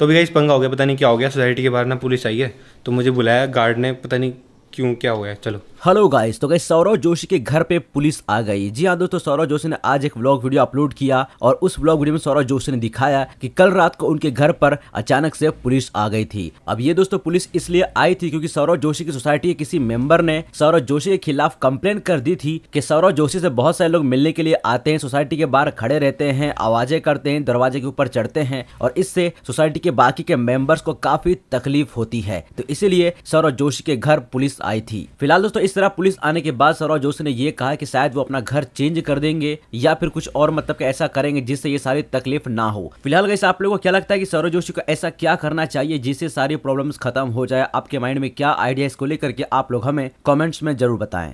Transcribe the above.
तो अभी गाइस पंगा हो गया पता नहीं क्या हो गया सोसाइटी के बाहर ना पुलिस आई है तो मुझे बुलाया गार्ड ने पता नहीं क्यों क्या हो गया चलो हेलो गाइस तो गाइस सौरव जोशी के घर पे पुलिस आ गई जी हाँ दोस्तों सौरव जोशी ने आज एक व्लॉग वीडियो अपलोड किया और उस व्लॉग वीडियो में सौरव जोशी ने दिखाया कि कल रात को उनके घर पर अचानक से पुलिस आ गई थी अब ये दोस्तों पुलिस इसलिए आई थी क्योंकि सौरव जोशी की सोसाइटी के किसी मेंबर ने सौरव जोशी के खिलाफ कंप्लेन कर दी थी की सौरव जोशी से बहुत सारे लोग मिलने के लिए आते हैं सोसाइटी के बाहर खड़े रहते हैं आवाजें करते हैं दरवाजे के ऊपर चढ़ते हैं और इससे सोसाइटी के बाकी के मेंबर्स को काफी तकलीफ होती है तो इसीलिए सौरव जोशी के घर पुलिस आई थी फिलहाल दोस्तों इस तरह पुलिस आने के बाद सौरव जोशी ने यह कहा कि शायद वो अपना घर चेंज कर देंगे या फिर कुछ और मतलब के ऐसा करेंगे जिससे ये सारी तकलीफ ना हो फिलहाल गैस आप लोगों को क्या लगता है कि सौरभ जोशी को ऐसा क्या करना चाहिए जिससे सारी प्रॉब्लम्स खत्म हो जाए आपके माइंड में क्या आइडिया इसको लेकर के आप लोग हमें कॉमेंट्स में जरूर बताएं